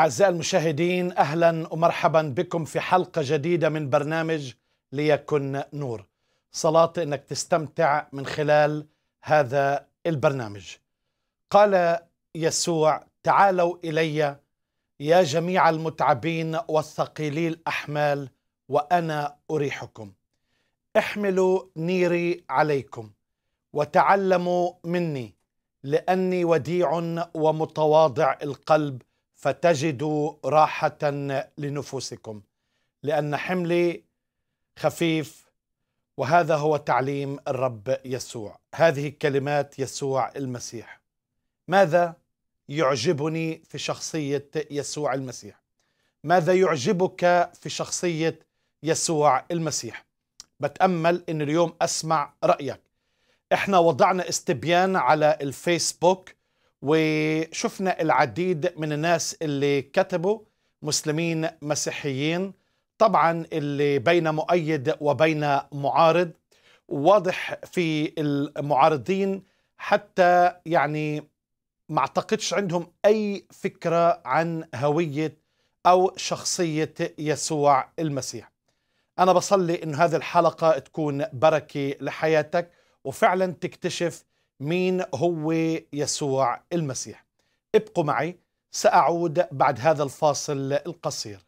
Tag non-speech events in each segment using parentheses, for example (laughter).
أعزائي المشاهدين أهلا ومرحبا بكم في حلقة جديدة من برنامج ليكن نور صلاة أنك تستمتع من خلال هذا البرنامج قال يسوع تعالوا إلي يا جميع المتعبين والثقيلي الأحمال وأنا أريحكم احملوا نيري عليكم وتعلموا مني لأني وديع ومتواضع القلب فتجدوا راحة لنفوسكم لأن حملي خفيف وهذا هو تعليم الرب يسوع هذه كلمات يسوع المسيح ماذا يعجبني في شخصية يسوع المسيح ماذا يعجبك في شخصية يسوع المسيح بتأمل أن اليوم أسمع رأيك احنا وضعنا استبيان على الفيسبوك وشفنا العديد من الناس اللي كتبوا مسلمين مسيحيين طبعا اللي بين مؤيد وبين معارض واضح في المعارضين حتى يعني ما اعتقدش عندهم اي فكره عن هويه او شخصيه يسوع المسيح. انا بصلي ان هذه الحلقه تكون بركه لحياتك وفعلا تكتشف مين هو يسوع المسيح ابقوا معي سأعود بعد هذا الفاصل القصير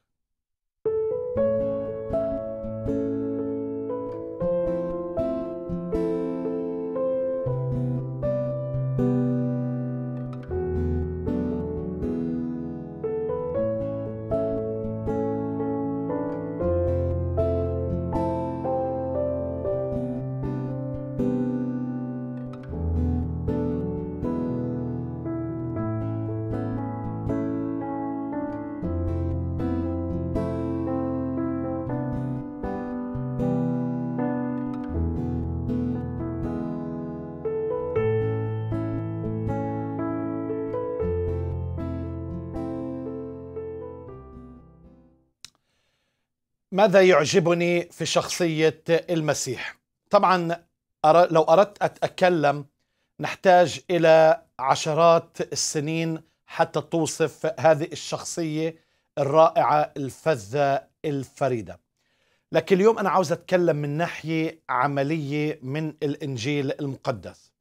ماذا يعجبني في شخصية المسيح؟ طبعا لو أردت أتكلم نحتاج إلى عشرات السنين حتى توصف هذه الشخصية الرائعة الفذة الفريدة لكن اليوم أنا عاوز أتكلم من ناحية عملية من الإنجيل المقدس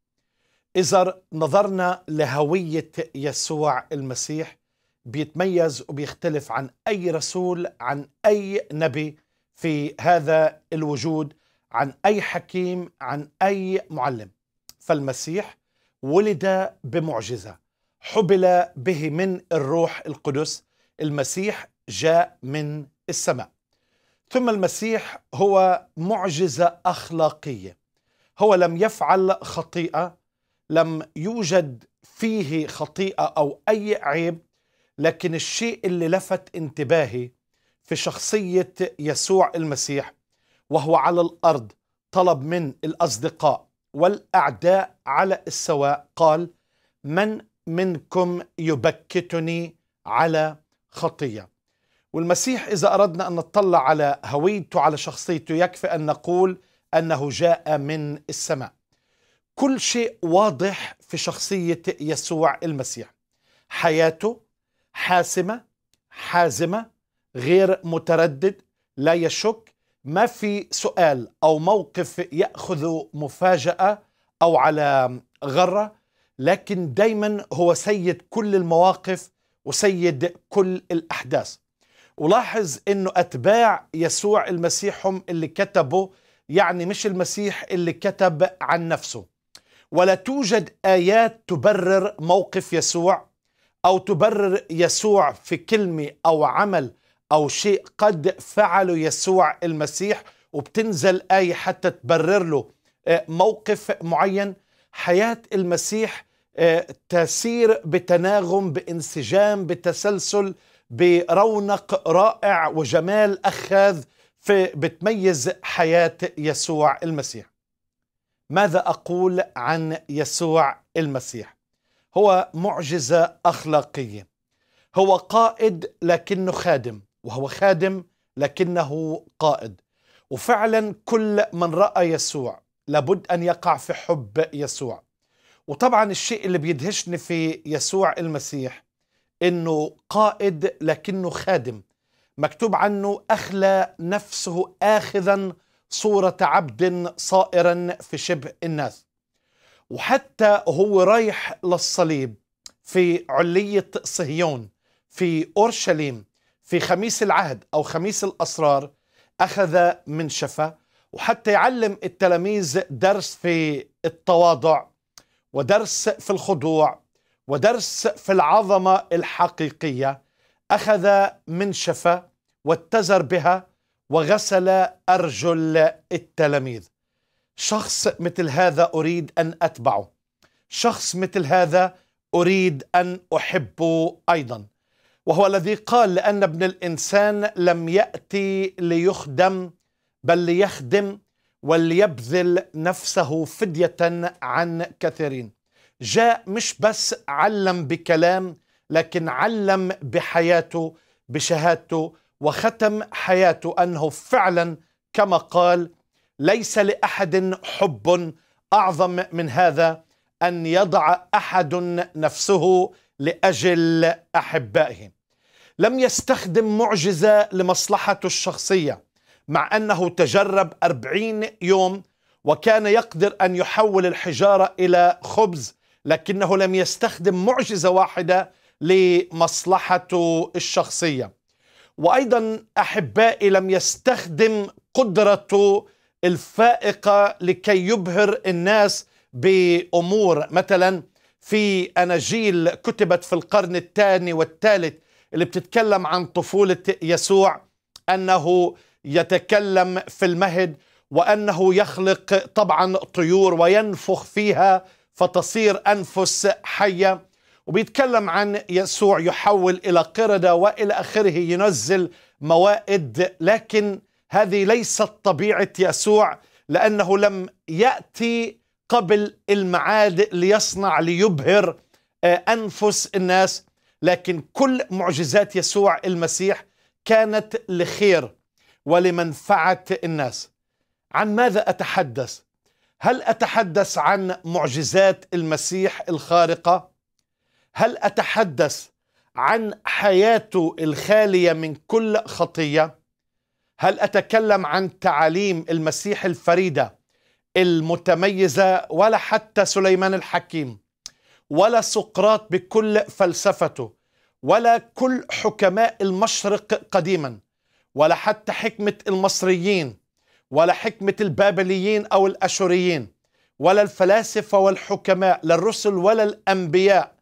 إذا نظرنا لهوية يسوع المسيح بيتميز وبيختلف عن أي رسول عن أي نبي في هذا الوجود عن أي حكيم عن أي معلم فالمسيح ولد بمعجزة حبل به من الروح القدس المسيح جاء من السماء ثم المسيح هو معجزة أخلاقية هو لم يفعل خطيئة لم يوجد فيه خطيئة أو أي عيب لكن الشيء اللي لفت انتباهي في شخصية يسوع المسيح وهو على الأرض طلب من الأصدقاء والأعداء على السواء قال من منكم يبكتني على خطية والمسيح إذا أردنا أن نطلع على هويته على شخصيته يكفي أن نقول أنه جاء من السماء كل شيء واضح في شخصية يسوع المسيح حياته حاسمة حازمة غير متردد لا يشك ما في سؤال أو موقف يأخذ مفاجأة أو على غرة لكن دايما هو سيد كل المواقف وسيد كل الأحداث ولاحظ أنه أتباع يسوع المسيح هم اللي كتبوا يعني مش المسيح اللي كتب عن نفسه ولا توجد آيات تبرر موقف يسوع أو تبرر يسوع في كلمة أو عمل أو شيء قد فعله يسوع المسيح وبتنزل آية حتى تبرر له آه، موقف معين حياة المسيح آه، تسير بتناغم بانسجام بتسلسل برونق رائع وجمال أخاذ في بتميز حياة يسوع المسيح ماذا أقول عن يسوع المسيح هو معجزة أخلاقية هو قائد لكنه خادم وهو خادم لكنه قائد وفعلا كل من رأى يسوع لابد أن يقع في حب يسوع وطبعا الشيء اللي بيدهشني في يسوع المسيح انه قائد لكنه خادم مكتوب عنه اخلى نفسه اخذا صوره عبد صائرا في شبه الناس وحتى هو رايح للصليب في علية صهيون في أورشليم في خميس العهد أو خميس الأسرار أخذ منشفة وحتى يعلم التلاميذ درس في التواضع ودرس في الخضوع ودرس في العظمة الحقيقية أخذ منشفة واتزر بها وغسل أرجل التلاميذ شخص مثل هذا أريد أن أتبعه شخص مثل هذا أريد أن أحبه أيضا وهو الذي قال لأن ابن الإنسان لم يأتي ليخدم بل ليخدم وليبذل نفسه فدية عن كثيرين جاء مش بس علم بكلام لكن علم بحياته بشهادته وختم حياته أنه فعلا كما قال ليس لاحد حب اعظم من هذا ان يضع احد نفسه لاجل احبائه لم يستخدم معجزه لمصلحته الشخصيه مع انه تجرب اربعين يوم وكان يقدر ان يحول الحجاره الى خبز لكنه لم يستخدم معجزه واحده لمصلحته الشخصيه وايضا احبائي لم يستخدم قدرته الفائقة لكي يبهر الناس بأمور مثلا في أناجيل كتبت في القرن الثاني والثالث اللي بتتكلم عن طفولة يسوع أنه يتكلم في المهد وأنه يخلق طبعا طيور وينفخ فيها فتصير أنفس حية وبيتكلم عن يسوع يحول إلى قردة وإلى آخره ينزل موائد لكن هذه ليست طبيعة يسوع لأنه لم يأتي قبل المعاد ليصنع ليبهر آه، أنفس الناس لكن كل معجزات يسوع المسيح كانت لخير ولمنفعة الناس عن ماذا أتحدث؟ هل أتحدث عن معجزات المسيح الخارقة؟ هل أتحدث عن حياته الخالية من كل خطية؟ هل أتكلم عن تعاليم المسيح الفريدة المتميزة ولا حتى سليمان الحكيم ولا سقراط بكل فلسفته ولا كل حكماء المشرق قديما ولا حتى حكمة المصريين ولا حكمة البابليين أو الأشوريين ولا الفلاسفة والحكماء لا الرسل ولا الأنبياء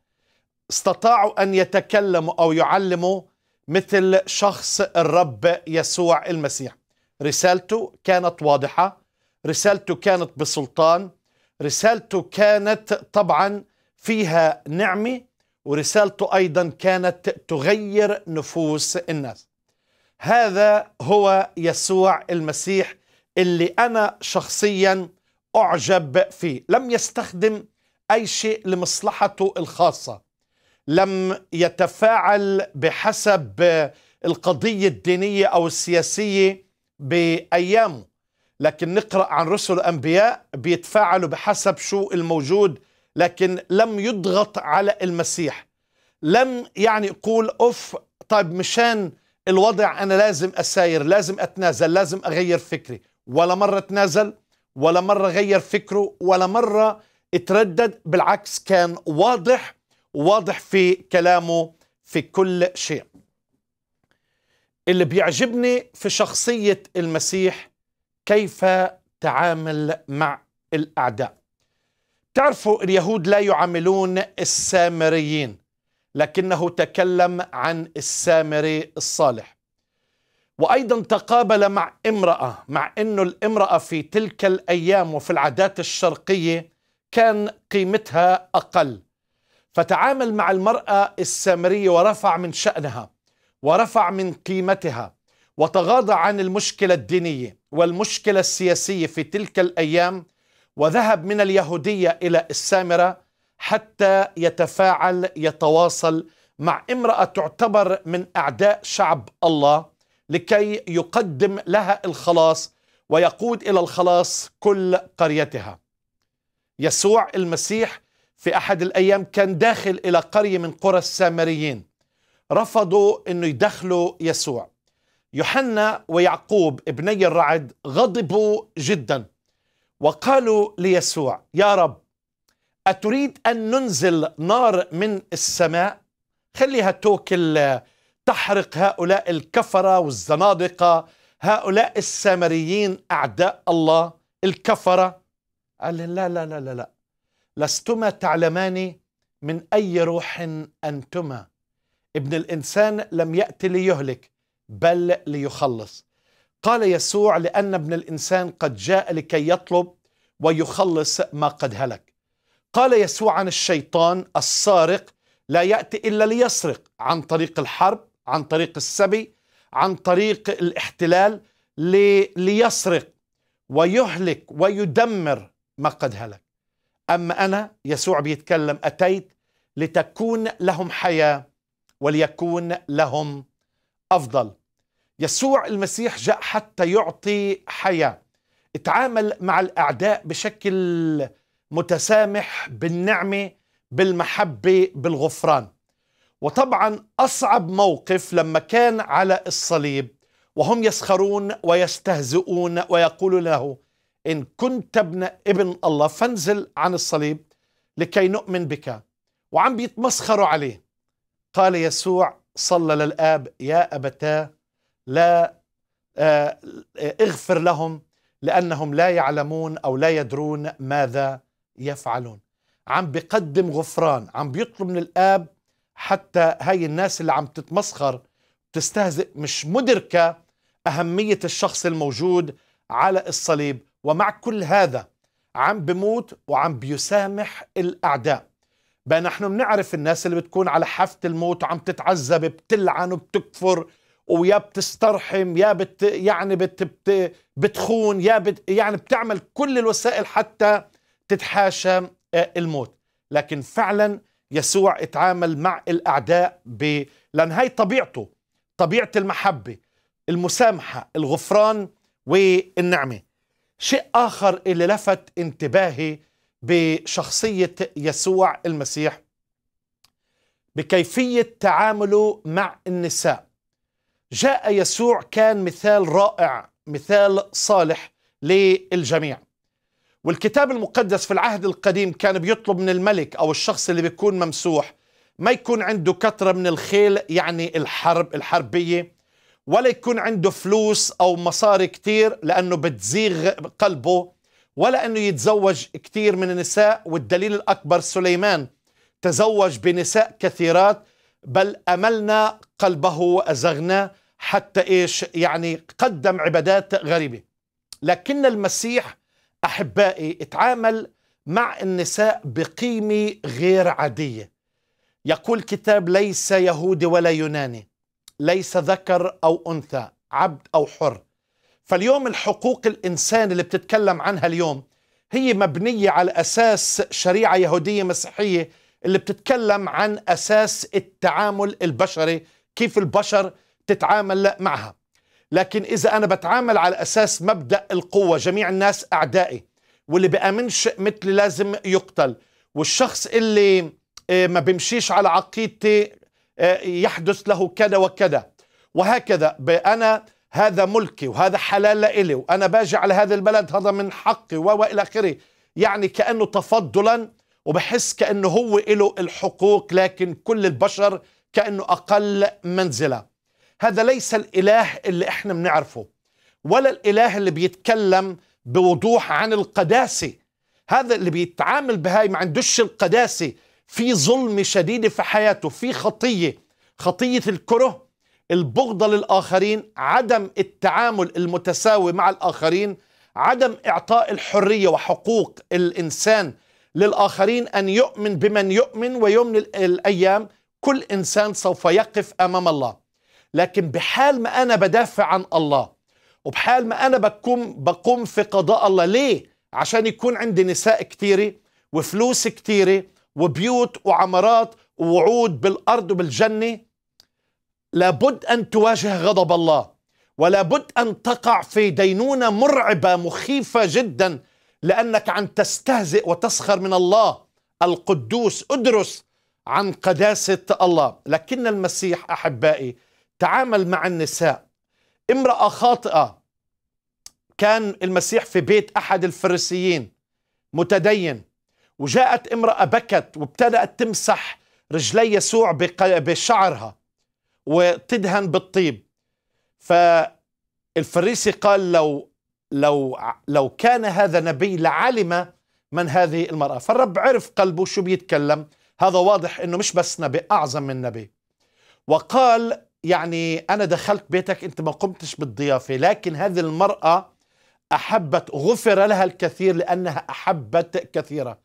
استطاعوا أن يتكلموا أو يعلموا مثل شخص الرب يسوع المسيح رسالته كانت واضحة رسالته كانت بسلطان رسالته كانت طبعا فيها نعمة ورسالته أيضا كانت تغير نفوس الناس هذا هو يسوع المسيح اللي أنا شخصيا أعجب فيه لم يستخدم أي شيء لمصلحته الخاصة لم يتفاعل بحسب القضية الدينية أو السياسية بأيامه لكن نقرأ عن رسل الأنبياء بيتفاعلوا بحسب شو الموجود لكن لم يضغط على المسيح لم يعني يقول أوف طيب مشان الوضع أنا لازم أساير لازم أتنازل لازم أغير فكري ولا مرة تنازل ولا مرة غير فكره ولا مرة اتردد بالعكس كان واضح واضح في كلامه في كل شيء اللي بيعجبني في شخصية المسيح كيف تعامل مع الأعداء تعرفوا اليهود لا يعاملون السامريين لكنه تكلم عن السامري الصالح وأيضا تقابل مع امرأة مع أنه الامرأة في تلك الأيام وفي العادات الشرقية كان قيمتها أقل فتعامل مع المرأة السامرية ورفع من شأنها ورفع من قيمتها وتغاضى عن المشكلة الدينية والمشكلة السياسية في تلك الأيام وذهب من اليهودية إلى السامرة حتى يتفاعل يتواصل مع امرأة تعتبر من أعداء شعب الله لكي يقدم لها الخلاص ويقود إلى الخلاص كل قريتها يسوع المسيح في أحد الأيام كان داخل إلى قرية من قرى السامريين رفضوا أنه يدخلوا يسوع يوحنا ويعقوب ابني الرعد غضبوا جدا وقالوا ليسوع يا رب أتريد أن ننزل نار من السماء خليها توكل تحرق هؤلاء الكفرة والزنادقة هؤلاء السامريين أعداء الله الكفرة قال لا لا لا لا لا لستما تعلمان من أي روح أنتما ابن الإنسان لم يأتي ليهلك بل ليخلص قال يسوع لأن ابن الإنسان قد جاء لكي يطلب ويخلص ما قد هلك قال يسوع عن الشيطان السارق لا يأتي إلا ليسرق عن طريق الحرب عن طريق السبي عن طريق الاحتلال ليسرق ويهلك ويدمر ما قد هلك أما أنا يسوع بيتكلم أتيت لتكون لهم حياة وليكون لهم أفضل يسوع المسيح جاء حتى يعطي حياة اتعامل مع الأعداء بشكل متسامح بالنعمة بالمحبة بالغفران وطبعا أصعب موقف لما كان على الصليب وهم يسخرون ويستهزئون ويقولون له إن كنت ابن ابن الله فانزل عن الصليب لكي نؤمن بك وعم بيتمسخروا عليه قال يسوع صلى للآب يا أبتاه لا آه، اغفر لهم لأنهم لا يعلمون أو لا يدرون ماذا يفعلون عم بيقدم غفران عم بيطلب من الآب حتى هاي الناس اللي عم تتمسخر تستهزئ مش مدركة أهمية الشخص الموجود على الصليب ومع كل هذا عم بموت وعم بيسامح الأعداء بقى نحن بنعرف الناس اللي بتكون على حافة الموت وعم تتعذب بتلعن وبتكفر ويا بتسترحم يا بت يعني بت بت بتخون يا بت يعني بتعمل كل الوسائل حتى تتحاشى آه، الموت لكن فعلا يسوع اتعامل مع الأعداء ب... لأن هاي طبيعته طبيعة المحبة المسامحة الغفران والنعمة شيء آخر اللي لفت انتباهي بشخصية يسوع المسيح بكيفية تعامله مع النساء جاء يسوع كان مثال رائع مثال صالح للجميع والكتاب المقدس في العهد القديم كان بيطلب من الملك أو الشخص اللي بيكون ممسوح ما يكون عنده كثرة من الخيل يعني الحرب الحربية ولا يكون عنده فلوس أو مصاري كتير لأنه بتزيغ قلبه ولا أنه يتزوج كتير من النساء والدليل الأكبر سليمان تزوج بنساء كثيرات بل أملنا قلبه وازغنا حتى إيش يعني قدم عبادات غريبة لكن المسيح أحبائي اتعامل مع النساء بقيمة غير عادية يقول كتاب ليس يهودي ولا يوناني ليس ذكر أو أنثى عبد أو حر فاليوم الحقوق الإنسان اللي بتتكلم عنها اليوم هي مبنية على أساس شريعة يهودية مسيحية اللي بتتكلم عن أساس التعامل البشري كيف البشر تتعامل معها لكن إذا أنا بتعامل على أساس مبدأ القوة جميع الناس أعدائي واللي بأمنش مثلي لازم يقتل والشخص اللي آه، ما بمشيش على عقيدتي يحدث له كذا وكذا وهكذا بأنا هذا ملكي وهذا حلال إلي وأنا باجي على هذا البلد هذا من حقي وإلى آخره يعني كأنه تفضلا وبحس كأنه هو له الحقوق لكن كل البشر كأنه أقل منزلة هذا ليس الإله اللي إحنا بنعرفه ولا الإله اللي بيتكلم بوضوح عن القداسة هذا اللي بيتعامل بهاي ما عندوش القداسة في ظلم شديد في حياته في خطية خطية الكره البغضة للآخرين عدم التعامل المتساوي مع الآخرين عدم إعطاء الحرية وحقوق الإنسان للآخرين أن يؤمن بمن يؤمن ويوم الأيام كل إنسان سوف يقف أمام الله لكن بحال ما أنا بدافع عن الله وبحال ما أنا بقوم, بقوم في قضاء الله ليه؟ عشان يكون عندي نساء كتيرة وفلوس كتيرة وبيوت وعمارات ووعود بالأرض وبالجنة لابد أن تواجه غضب الله ولابد أن تقع في دينونة مرعبة مخيفة جدا لأنك عن تستهزئ وتسخر من الله القدوس ادرس عن قداسة الله لكن المسيح أحبائي تعامل مع النساء امرأة خاطئة كان المسيح في بيت أحد الفريسيين متدين وجاءت امرأة بكت وابتدأت تمسح رجلي يسوع بشعرها وتدهن بالطيب فالفريسي قال لو لو لو كان هذا نبي لعلم من هذه المرأة فالرب عرف قلبه شو بيتكلم هذا واضح انه مش بس نبي اعظم من نبي وقال يعني انا دخلت بيتك انت ما قمتش بالضيافه لكن هذه المراه احبت غفر لها الكثير لانها احبت كثيرا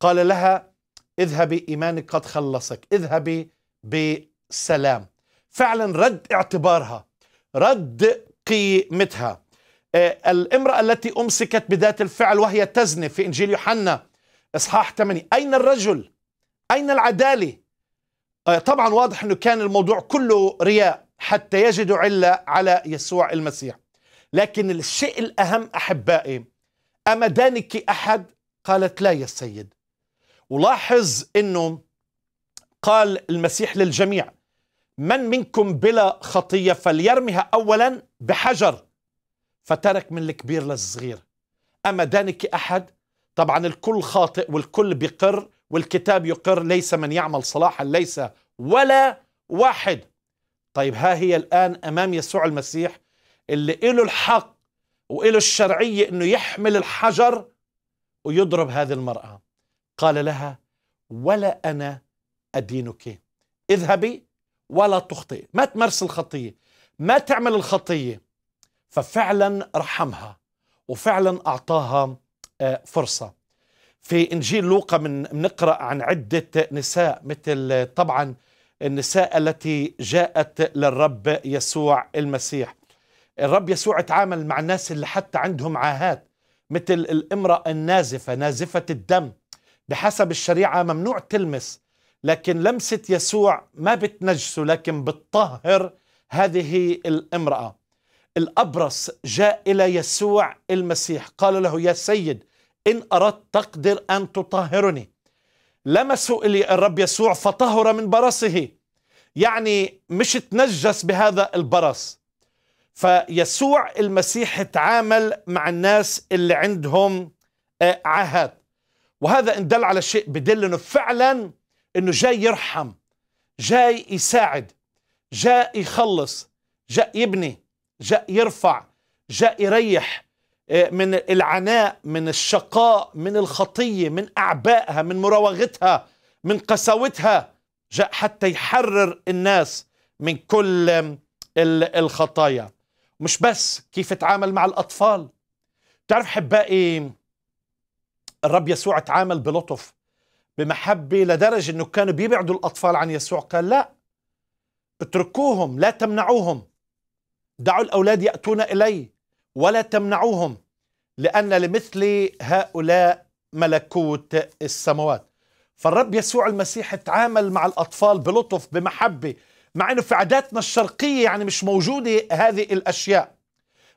قال لها اذهبي إيمانك قد خلصك اذهبي بسلام فعلا رد اعتبارها رد قيمتها آه، الامرأة التي أمسكت بذات الفعل وهي تزني في إنجيل يوحنا إصحاح 8 أين الرجل؟ أين العدالة؟ آه، طبعا واضح أنه كان الموضوع كله رياء حتى يجدوا علة على يسوع المسيح لكن الشيء الأهم أحبائي أمدانك أحد؟ قالت لا يا سيد ولاحظ انه قال المسيح للجميع من منكم بلا خطيه فليرمها اولا بحجر فترك من الكبير للصغير اما دانك احد طبعا الكل خاطئ والكل بيقر والكتاب يقر ليس من يعمل صلاحا ليس ولا واحد طيب ها هي الان امام يسوع المسيح اللي إله الحق وإله الشرعيه انه يحمل الحجر ويضرب هذه المراه قال لها ولا أنا أدينك اذهبي ولا تخطئي ما تمارس الخطية ما تعمل الخطية ففعلا رحمها وفعلا أعطاها آه، فرصة في إنجيل لوقا من نقرأ عن عدة نساء مثل طبعا النساء التي جاءت للرب يسوع المسيح الرب يسوع تعامل مع الناس اللي حتى عندهم عاهات مثل الامرأة النازفة نازفة الدم بحسب الشريعة ممنوع تلمس لكن لمسة يسوع ما بتنجسه لكن بتطهر هذه الامرأة الأبرص جاء إلى يسوع المسيح قال له يا سيد إن أردت تقدر أن تطهرني لمسوا الرب يسوع فطهر من برصه يعني مش تنجس بهذا البرص فيسوع المسيح تعامل مع الناس اللي عندهم آه، عهد وهذا إن دل على شيء بدل أنه فعلا أنه جاي يرحم جاي يساعد جاي يخلص جاي يبني جاي يرفع جاي يريح آه، من العناء من الشقاء من الخطية من أعبائها من مراوغتها من قساوتها جاء حتى يحرر الناس من كل الخطايا مش بس كيف تعامل مع الأطفال تعرف حبائي الرب يسوع تعامل بلطف بمحبة لدرجة أنه كانوا بيبعدوا الأطفال عن يسوع قال لا اتركوهم لا تمنعوهم دعوا الأولاد يأتون إلي ولا تمنعوهم لأن لمثل هؤلاء ملكوت السماوات فالرب يسوع المسيح تعامل مع الأطفال بلطف بمحبة مع أنه في عاداتنا الشرقية يعني مش موجودة هذه الأشياء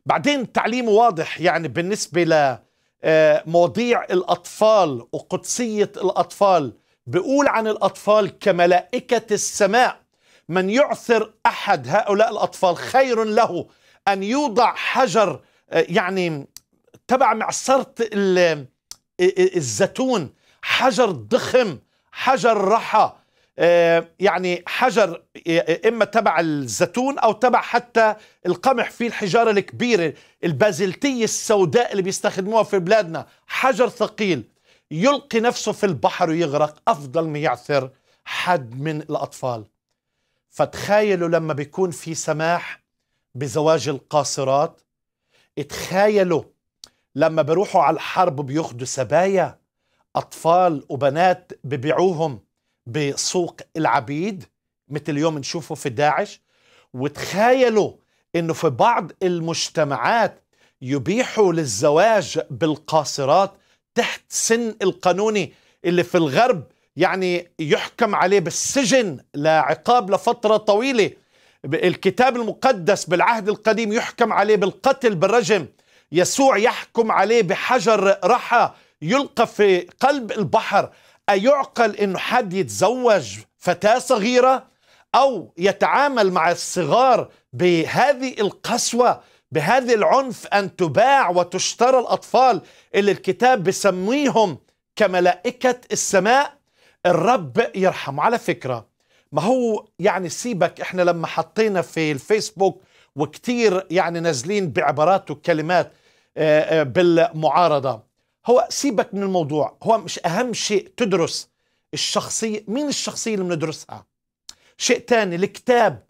بعدين تعليمه واضح يعني بالنسبة ل آه، مواضيع الأطفال وقدسية الأطفال بيقول عن الأطفال كملائكة السماء من يعثر أحد هؤلاء الأطفال خير له أن يوضع حجر آه، يعني تبع معصرة آه، الزيتون حجر ضخم حجر رحى آه، يعني حجر آه، إما تبع الزيتون أو تبع حتى القمح في الحجارة الكبيرة البازلتية السوداء اللي بيستخدموها في بلادنا حجر ثقيل يلقي نفسه في البحر ويغرق أفضل ما يعثر حد من الأطفال فتخيلوا لما بيكون في سماح بزواج القاصرات اتخيلوا لما بيروحوا على الحرب بياخذوا سبايا أطفال وبنات ببيعوهم بسوق العبيد مثل اليوم نشوفه في داعش وتخيلوا انه في بعض المجتمعات يبيحوا للزواج بالقاصرات تحت سن القانوني اللي في الغرب يعني يحكم عليه بالسجن لعقاب لفترة طويلة الكتاب المقدس بالعهد القديم يحكم عليه بالقتل بالرجم يسوع يحكم عليه بحجر رحى يلقى في قلب البحر أيعقل أنه حد يتزوج فتاة صغيرة أو يتعامل مع الصغار بهذه القسوة بهذا العنف أن تباع وتشترى الأطفال اللي الكتاب بسميهم كملائكة السماء الرب يرحم على فكرة ما هو يعني سيبك احنا لما حطينا في الفيسبوك وكتير يعني نازلين بعبارات وكلمات آه، آه، بالمعارضة هو سيبك من الموضوع هو مش أهم شيء تدرس الشخصية مين الشخصية اللي بندرسها شيء تاني الكتاب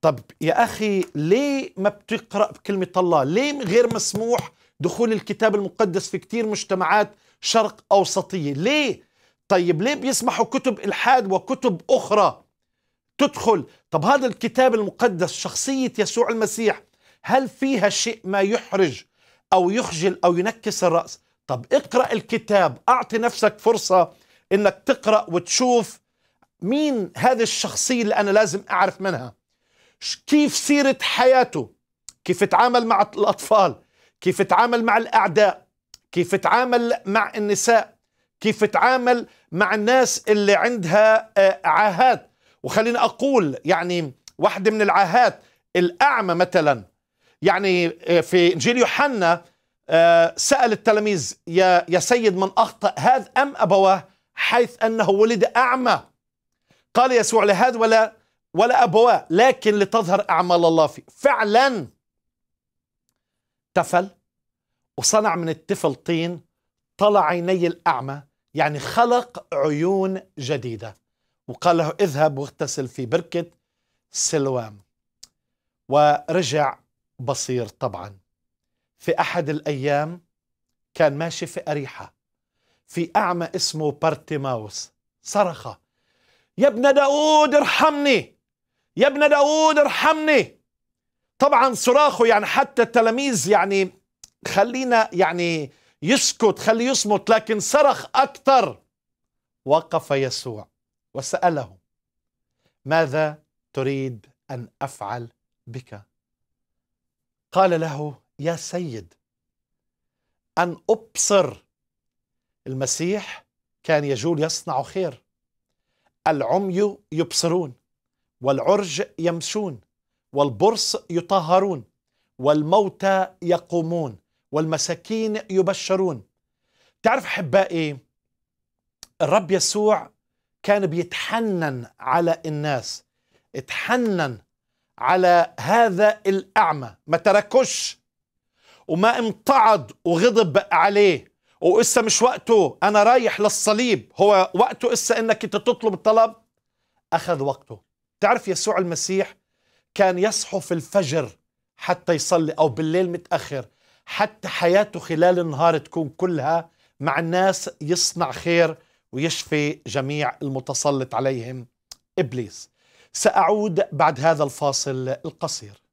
طب يا أخي ليه ما بتقرأ بكلمة الله ليه غير مسموح دخول الكتاب المقدس في كتير مجتمعات شرق أوسطية ليه طيب ليه بيسمحوا كتب إلحاد وكتب أخرى تدخل طب هذا الكتاب المقدس شخصية يسوع المسيح هل فيها شيء ما يحرج أو يخجل أو ينكس الرأس طب اقرأ الكتاب أعطي نفسك فرصة إنك تقرأ وتشوف مين هذه الشخصية اللي أنا لازم أعرف منها كيف سيرة حياته كيف تعامل مع الأطفال كيف تعامل مع الأعداء كيف تعامل مع النساء كيف تعامل مع الناس اللي عندها آه، عاهات وخليني أقول يعني واحدة من العاهات الأعمى مثلا يعني آه، في إنجيل يوحنا آه، سأل التلاميذ يا, يا سيد من أخطأ هذا أم أبواه حيث أنه ولد أعمى قال يسوع لهذا ولا ولا أبواه لكن لتظهر أعمال الله فيه فعلا تفل وصنع من التفل طين طلع عيني الأعمى يعني خلق عيون جديدة وقال له اذهب واغتسل في بركة سلوام ورجع بصير طبعاً في أحد الأيام كان ماشي في أريحة في أعمى اسمه بارتيماوس صرخ يا ابن داود ارحمني يا ابن داود ارحمني طبعا صراخه يعني حتى التلاميذ يعني خلينا يعني يسكت خليه يصمت لكن صرخ أكثر وقف يسوع وسأله ماذا تريد أن أفعل بك قال له يا سيد أن أبصر المسيح كان يجول يصنع خير العمي يبصرون والعرج يمشون والبرص يطهرون والموتى يقومون والمساكين يبشرون تعرف احبائي الرب يسوع كان بيتحنن على الناس اتحنن على هذا الاعمى ما تركش وما امتعض وغضب عليه وإسا مش وقته أنا رايح للصليب هو وقته إسا إنك تطلب الطلب أخذ وقته تعرف يسوع المسيح كان يصحو في الفجر حتى يصلي أو بالليل متأخر حتى حياته خلال النهار تكون كلها مع الناس يصنع خير ويشفي جميع المتسلط عليهم إبليس سأعود بعد هذا الفاصل القصير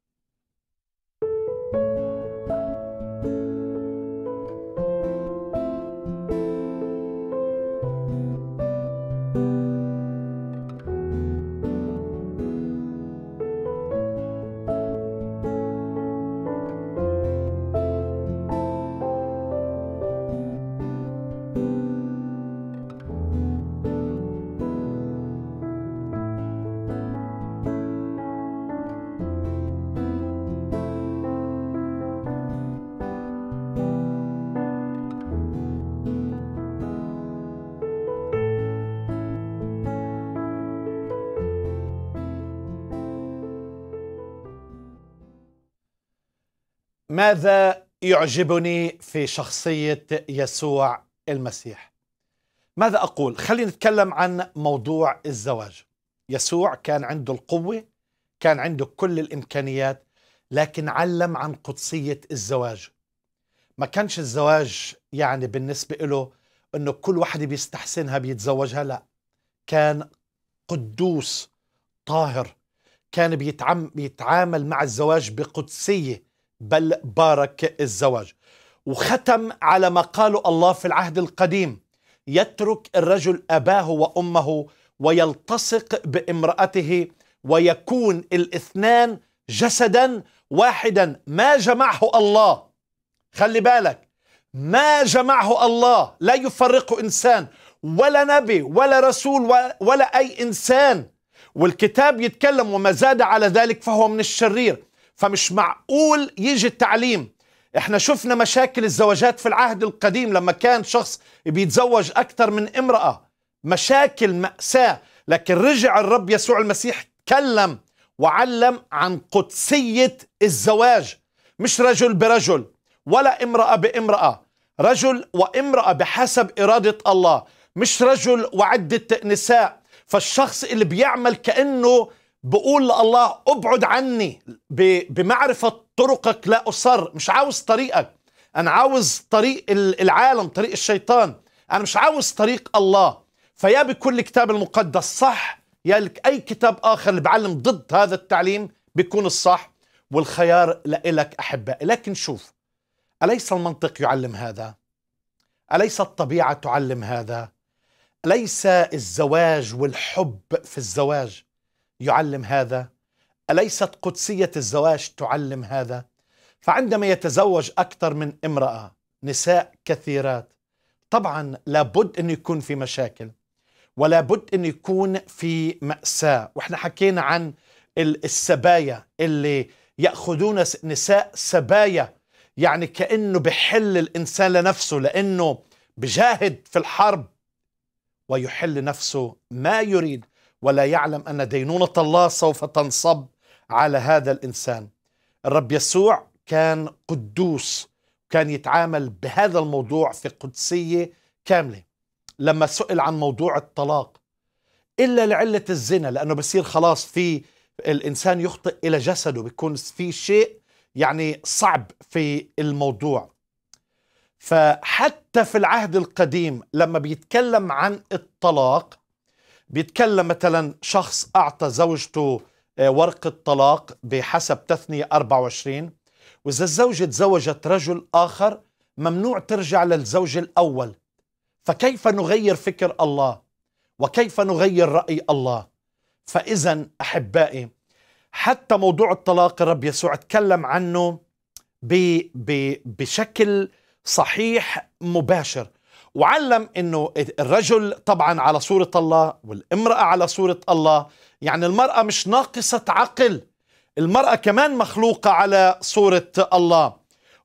ماذا يعجبني في شخصية يسوع المسيح؟ ماذا أقول؟ خلينا نتكلم عن موضوع الزواج. يسوع كان عنده القوة، كان عنده كل الإمكانيات، لكن علم عن قدسية الزواج. ما كانش الزواج يعني بالنسبة له أنه كل واحد بيستحسنها بيتزوجها، لا. كان قدوس طاهر، كان بيتعامل مع الزواج بقدسية بل بارك الزواج وختم على ما قاله الله في العهد القديم يترك الرجل أباه وأمه ويلتصق بامرأته ويكون الاثنان جسدا واحدا ما جمعه الله خلي بالك ما جمعه الله لا يفرقه إنسان ولا نبي ولا رسول ولا أي إنسان والكتاب يتكلم وما زاد على ذلك فهو من الشرير فمش معقول يجي التعليم احنا شفنا مشاكل الزواجات في العهد القديم لما كان شخص بيتزوج أكثر من امرأة مشاكل مأساة لكن رجع الرب يسوع المسيح تكلم وعلم عن قدسية الزواج مش رجل برجل ولا امرأة بامرأة رجل وامرأة بحسب إرادة الله مش رجل وعدة نساء فالشخص اللي بيعمل كأنه بقول لله ابعد عني بمعرفة طرقك لا أصر مش عاوز طريقك أنا عاوز طريق العالم طريق الشيطان أنا مش عاوز طريق الله فيا بكل كتاب المقدس صح يا أي كتاب آخر اللي بعلم ضد هذا التعليم بيكون الصح والخيار لإلك أحبائي لكن شوف أليس المنطق يعلم هذا؟ أليس الطبيعة تعلم هذا؟ أليس الزواج والحب في الزواج يعلم هذا اليست قدسيه الزواج تعلم هذا فعندما يتزوج اكثر من امراه نساء كثيرات طبعا لابد انه يكون في مشاكل ولابد انه يكون في ماساه واحنا حكينا عن السبايا اللي ياخذون نساء سبايا يعني كانه بحل الانسان لنفسه لانه بجاهد في الحرب ويحل نفسه ما يريد ولا يعلم أن دينونة الله سوف تنصب على هذا الإنسان الرب يسوع كان قدوس كان يتعامل بهذا الموضوع في قدسية كاملة لما سئل عن موضوع الطلاق إلا لعلة الزنا لأنه بصير خلاص في الإنسان يخطئ إلى جسده بيكون في شيء يعني صعب في الموضوع فحتى في العهد القديم لما بيتكلم عن الطلاق بيتكلم مثلا شخص أعطى زوجته آه، ورقة طلاق بحسب تثنية 24 وإذا الزوجة تزوجت رجل آخر ممنوع ترجع للزوج الأول فكيف نغير فكر الله وكيف نغير رأي الله فإذا أحبائي حتى موضوع الطلاق الرب يسوع تكلم عنه بشكل صحيح مباشر وعلم انه الرجل طبعا على صورة الله والامرأة على صورة الله يعني المرأة مش ناقصة عقل المرأة كمان مخلوقة على صورة الله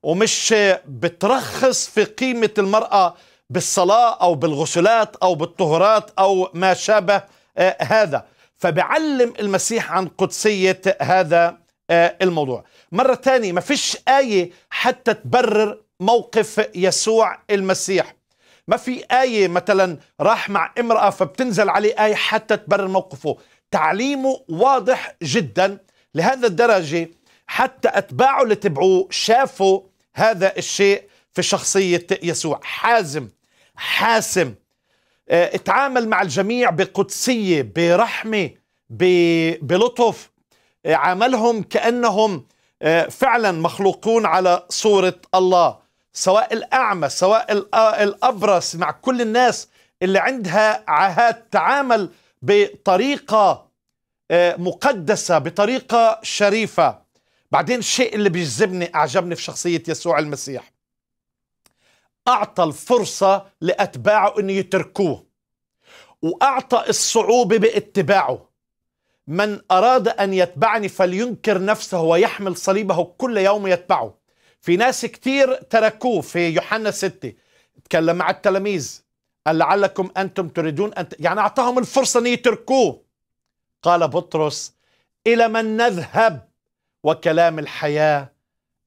ومش بترخص في قيمة المرأة بالصلاة أو بالغسلات أو بالطهرات أو ما شابه آه، هذا فبعلم المسيح عن قدسية هذا آه، الموضوع مرة تانية ما فيش آية حتى تبرر موقف يسوع المسيح ما في آية مثلا راح مع امرأة فبتنزل عليه آية حتى تبرر موقفه تعليمه واضح جدا لهذا الدرجة حتى أتباعه اللي تبعوه شافوا هذا الشيء في شخصية يسوع حازم حاسم آه، اتعامل مع الجميع بقدسية برحمة بلطف آه، عاملهم كأنهم آه، فعلا مخلوقون على صورة الله سواء الأعمى سواء آه، الأبرص مع كل الناس اللي عندها عهات تعامل بطريقة آه، مقدسة بطريقة شريفة بعدين الشيء اللي بيجذبني أعجبني في شخصية يسوع المسيح أعطى الفرصة لأتباعه أن يتركوه وأعطى الصعوبة باتباعه من أراد أن يتبعني فلينكر نفسه ويحمل صليبه كل يوم يتبعه في ناس كتير تركوه في يوحنا ستة تكلم مع التلاميذ قال لعلكم أنتم تريدون أن ت... يعني أعطاهم الفرصة أن يتركوه قال بطرس إلى من نذهب وكلام الحياة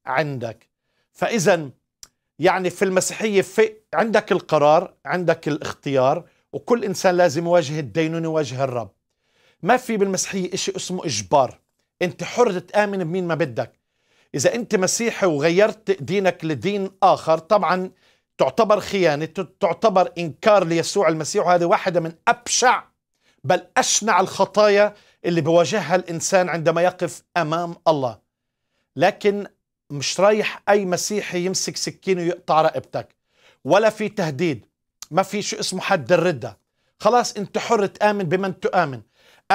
عندك فإذا يعني في المسيحية في عندك القرار عندك الاختيار وكل إنسان لازم يواجه الدينون يواجه الرب ما في بالمسيحية إشي اسمه إجبار أنت حر تآمن بمين ما بدك إذا أنت مسيحي وغيرت دينك لدين آخر طبعا تعتبر خيانة تعتبر إنكار ليسوع المسيح وهذه واحدة من أبشع بل أشنع الخطايا اللي بواجهها الإنسان عندما يقف أمام الله لكن مش رايح أي مسيحي يمسك سكين ويقطع رقبتك ولا في تهديد ما في شيء اسمه حد الردة خلاص أنت حر تآمن بمن تؤمن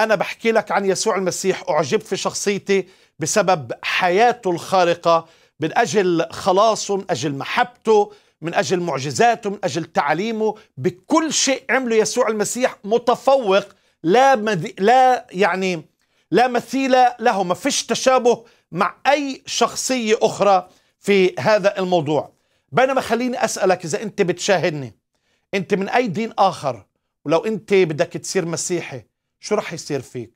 أنا بحكي لك عن يسوع المسيح أعجبت في شخصيتي بسبب حياته الخارقة من أجل خلاصه من أجل محبته من أجل معجزاته من أجل تعليمه بكل شيء عمله يسوع المسيح متفوق لا, مذي... لا يعني لا مثيل له ما فيش تشابه مع أي شخصية أخرى في هذا الموضوع بينما خليني أسألك إذا أنت بتشاهدني أنت من أي دين آخر ولو أنت بدك تصير مسيحي شو رح يصير فيك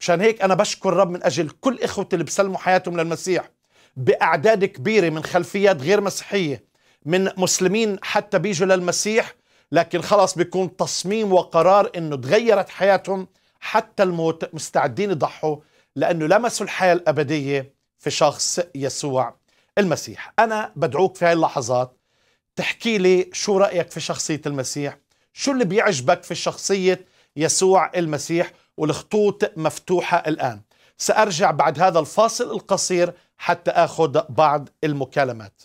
مشان هيك أنا بشكر الرب من أجل كل إخوتي اللي بسلموا حياتهم للمسيح بأعداد كبيرة من خلفيات غير مسيحية من مسلمين حتى بيجوا للمسيح لكن خلاص بيكون تصميم وقرار انه تغيرت حياتهم حتى الموت مستعدين يضحوا لانه لمسوا الحياه الابديه في شخص يسوع المسيح انا بدعوك في هاي اللحظات تحكي لي شو رايك في شخصيه المسيح شو اللي بيعجبك في شخصيه يسوع المسيح والخطوط مفتوحة الآن سأرجع بعد هذا الفاصل القصير حتى أخذ بعض المكالمات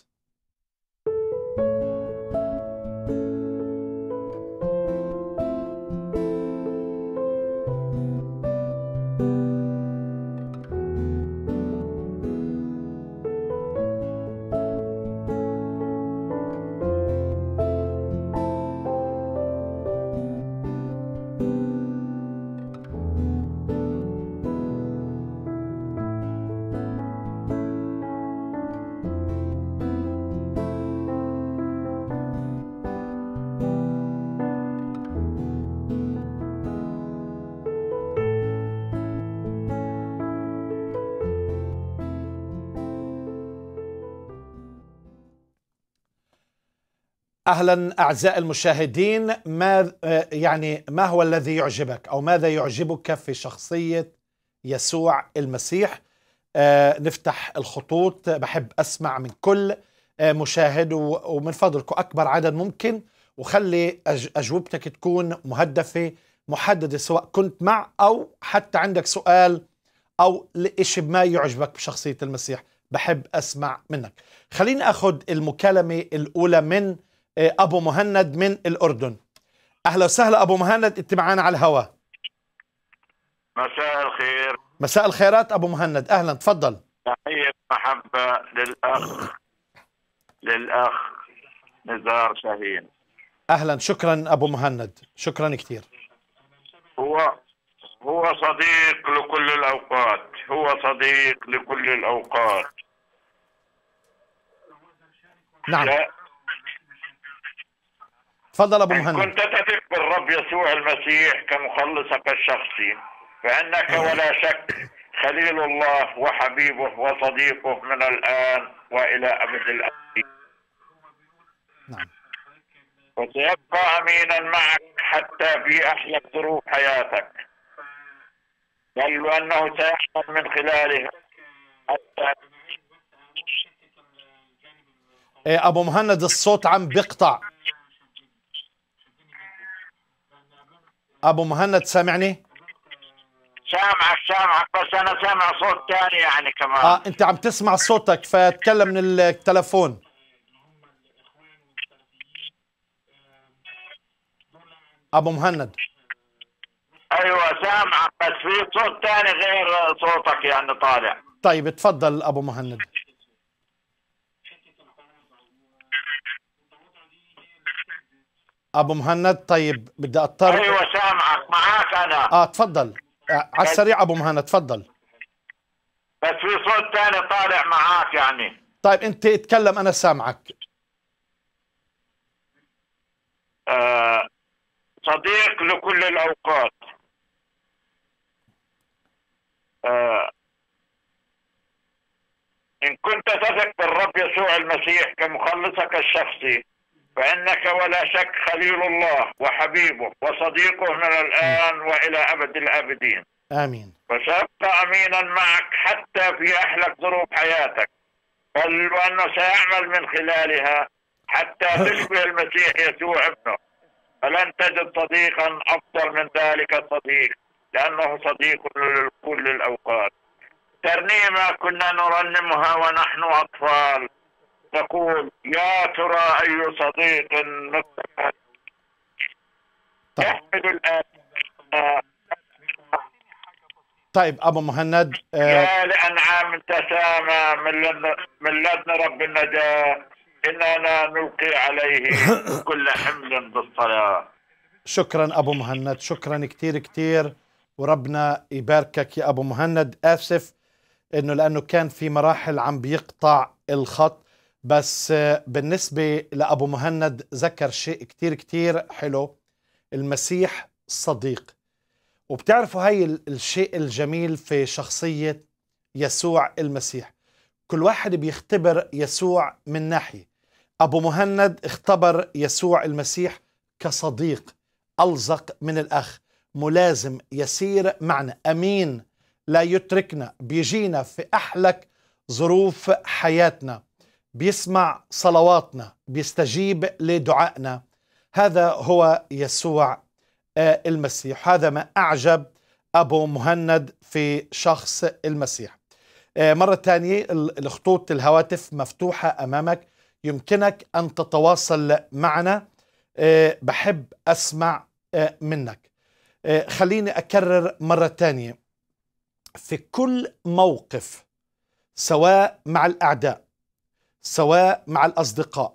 اهلا اعزائي المشاهدين ما آه، يعني ما هو الذي يعجبك او ماذا يعجبك في شخصيه يسوع المسيح آه، نفتح الخطوط بحب اسمع من كل آه، مشاهد ومن فضلكم اكبر عدد ممكن وخلي اجوبتك تكون مهدفه محدده سواء كنت مع او حتى عندك سؤال او لإشي ما يعجبك بشخصيه المسيح بحب اسمع منك خليني اخذ المكالمه الاولى من آه، ابو مهند من الاردن اهلا وسهلا ابو مهند انت معنا على الهواء مساء الخير مساء الخيرات ابو مهند اهلا تفضل تحيه محبه للاخ للاخ نزار شاهين اهلا شكرا ابو مهند شكرا كثير هو هو صديق لكل الاوقات هو صديق لكل الاوقات نعم لا تفضل ابو مهند كنت تثق بالرب يسوع المسيح كمخلصك الشخصي فانك ولا شك خليل الله وحبيبه وصديقه من الان والى ابد الابد نعم وسيبقى امينا معك حتى في احلى ظروف حياتك بل وانه سيحصل من خلاله حتى إيه، ابو مهند الصوت عم بيقطع ابو مهند سامعني؟ سامعك سامعك بس انا سامع صوت ثاني يعني كمان اه انت عم تسمع صوتك فتكلم من التلفون ابو مهند ايوه سامعك بس في صوت ثاني غير صوتك يعني طالع طيب تفضل ابو مهند ابو مهند طيب بدي اضطر ايوه سامعك معك انا اه تفضل آه، على السريع ابو مهند تفضل بس في صوت ثاني طالع معك يعني طيب انت اتكلم انا سامعك آه صديق لكل الاوقات آه ان كنت تثق بالرب يسوع المسيح كمخلصك الشخصي فإنك ولا شك خليل الله وحبيبه وصديقه من الآن وإلى أبد الآبدين آمين وسأبقى أمينا معك حتى في أحلك ظروف حياتك بل وأنه سيعمل من خلالها حتى (laughs) تشبه المسيح يسوع ابنه فلن تجد صديقا أفضل من ذلك الصديق لأنه صديق لكل الأوقات ترنيمة كنا نرنمها ونحن أطفال تقول يا ترى أي صديق طيب. يحمل طيب ابو مهند آه، يا لانعام تسامى من لدن رب النجاه اننا نلقي عليه (coughs) كل حمل بالصلاه شكرا ابو مهند شكرا كثير كثير وربنا يباركك يا ابو مهند اسف انه لانه كان في مراحل عم بيقطع الخط بس بالنسبة لأبو مهند ذكر شيء كتير كتير حلو المسيح صديق وبتعرفوا هاي الشيء الجميل في شخصية يسوع المسيح كل واحد بيختبر يسوع من ناحية أبو مهند اختبر يسوع المسيح كصديق ألزق من الأخ ملازم يسير معنا أمين لا يتركنا بيجينا في أحلك ظروف حياتنا بيسمع صلواتنا بيستجيب لدعائنا هذا هو يسوع آه، المسيح هذا ما أعجب أبو مهند في شخص المسيح آه، مرة ثانية الخطوط الهواتف مفتوحة أمامك يمكنك أن تتواصل معنا آه، بحب أسمع منك خليني أكرر مرة ثانية في كل موقف سواء مع الأعداء سواء مع الأصدقاء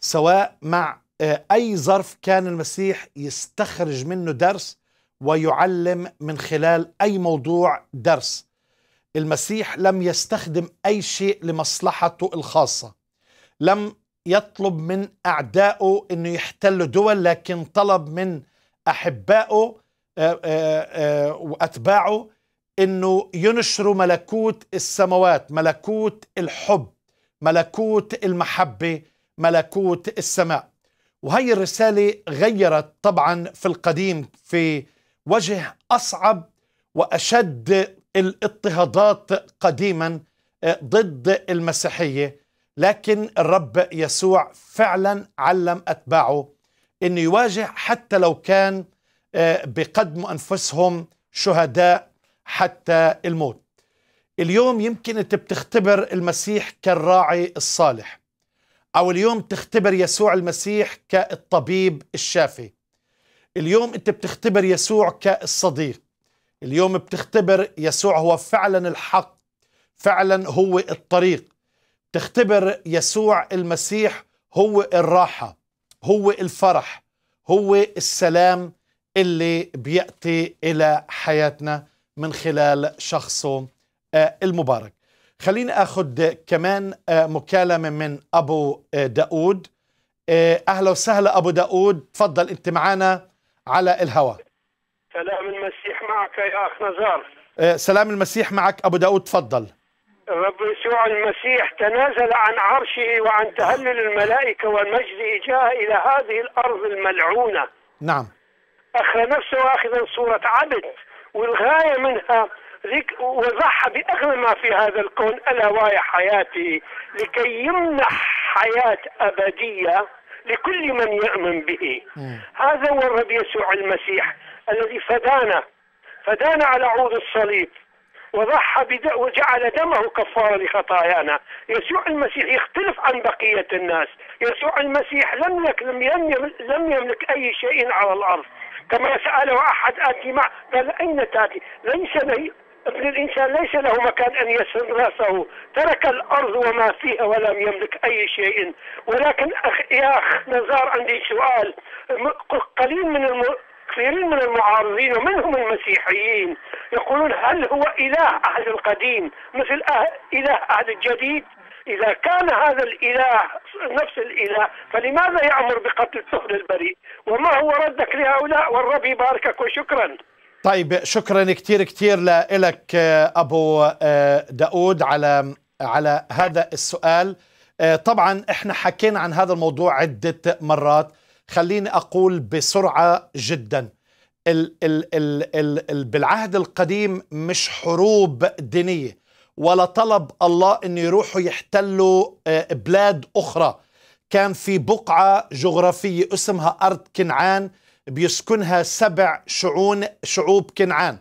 سواء مع آه، أي ظرف كان المسيح يستخرج منه درس ويعلم من خلال أي موضوع درس المسيح لم يستخدم أي شيء لمصلحته الخاصة لم يطلب من أعدائه أنه يحتلوا دول لكن طلب من أحبائه آه، آه، وأتباعه أنه ينشروا ملكوت السماوات ملكوت الحب ملكوت المحبة ملكوت السماء وهي الرسالة غيرت طبعا في القديم في وجه أصعب وأشد الاضطهادات قديما آه، ضد المسيحية لكن الرب يسوع فعلا علم أتباعه أن يواجه حتى لو كان آه، بقدموا أنفسهم شهداء حتى الموت اليوم يمكن انت بتختبر المسيح كالراعي الصالح او اليوم تختبر يسوع المسيح كالطبيب الشافي اليوم انت بتختبر يسوع كالصديق اليوم بتختبر يسوع هو فعلا الحق فعلا هو الطريق تختبر يسوع المسيح هو الراحه هو الفرح هو السلام اللي بياتي الى حياتنا من خلال شخصه آه، المبارك خليني أخذ كمان آه، مكالمة من أبو آه، داود أهلا وسهلا أبو داود تفضل أنت معنا على الهواء سلام المسيح معك يا أخ نزار سلام المسيح معك أبو داود تفضل الرب يسوع المسيح تنازل عن عرشه وعن تهلل الملائكة والمجد جاء إلى هذه الأرض الملعونة نعم أخذ نفسه أخذ صورة عبد والغاية منها وضحى باغنى ما في هذا الكون ألا وهي حياته لكي يمنح حياة أبدية لكل من يؤمن به هذا هو الرب يسوع المسيح الذي فدانا فدانا على عود الصليب وضحى بد... وجعل دمه كفارة لخطايانا يسوع المسيح يختلف عن بقية الناس يسوع المسيح لم يك... لم, يملك... لم يملك أي شيء على الأرض كما سأله أحد آتي مع قال أين تأتي ليس لي ابن الإنسان ليس له مكان أن يسر رأسه ترك الأرض وما فيها ولم يملك أي شيء ولكن أخ يا أخ نزار عندي سؤال قليل من الم... كثيرين من المعارضين ومنهم المسيحيين يقولون هل هو إله أهل القديم مثل أه... إله أهل الجديد إذا كان هذا الإله نفس الإله فلماذا يأمر بقتل الطفل البريء وما هو ردك لهؤلاء والرب يباركك وشكرا طيب شكرا كثير كثير لك آه، ابو آه، داود على على هذا السؤال آه، طبعا احنا حكينا عن هذا الموضوع عده مرات خليني اقول بسرعه جدا ال ال ال ال ال بالعهد القديم مش حروب دينيه ولا طلب الله ان يروحوا يحتلوا بلاد اخرى كان في بقعه جغرافيه اسمها ارض كنعان بيسكنها سبع شعون شعوب كنعان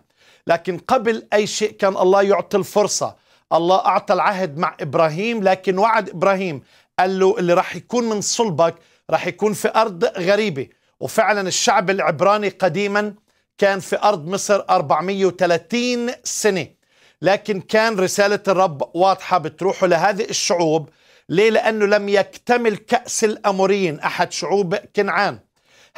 لكن قبل أي شيء كان الله يعطي الفرصة الله أعطى العهد مع إبراهيم لكن وعد إبراهيم قال له اللي راح يكون من صلبك راح يكون في أرض غريبة وفعلا الشعب العبراني قديما كان في أرض مصر 430 سنة لكن كان رسالة الرب واضحة بتروحوا لهذه الشعوب ليه؟ لأنه لم يكتمل كأس الأموريين أحد شعوب كنعان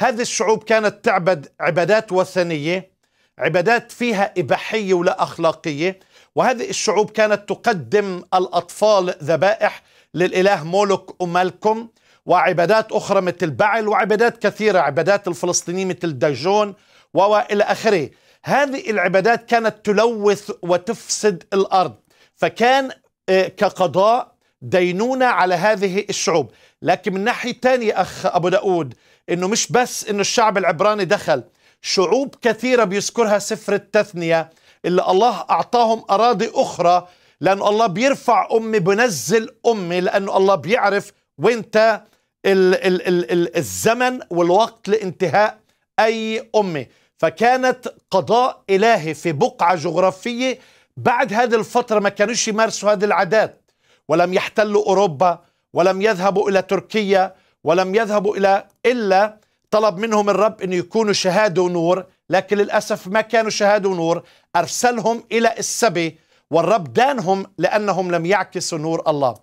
هذه الشعوب كانت تعبد عبادات وثنية عبادات فيها إباحية ولا أخلاقية وهذه الشعوب كانت تقدم الأطفال ذبائح للإله مولك ومالكم وعبادات أخرى مثل بعل وعبادات كثيرة عبادات الفلسطينيين مثل دجون وإلى آخره هذه العبادات كانت تلوث وتفسد الأرض فكان آه، كقضاء دينونة على هذه الشعوب لكن من ناحية ثانية أخ أبو داود انه مش بس انه الشعب العبراني دخل شعوب كثيره بيذكرها سفر التثنيه اللي الله اعطاهم اراضي اخرى لانه الله بيرفع امي بنزل امي لانه الله بيعرف وانت ال ال ال ال الزمن والوقت لانتهاء اي امه فكانت قضاء الهي في بقعه جغرافيه بعد هذه الفتره ما كانوش يمارسوا هذه العادات ولم يحتلوا اوروبا ولم يذهبوا الى تركيا ولم يذهبوا إلى إلا طلب منهم الرب أن يكونوا شهادة ونور لكن للأسف ما كانوا شهادة ونور أرسلهم إلى السبي والرب دانهم لأنهم لم يعكسوا نور الله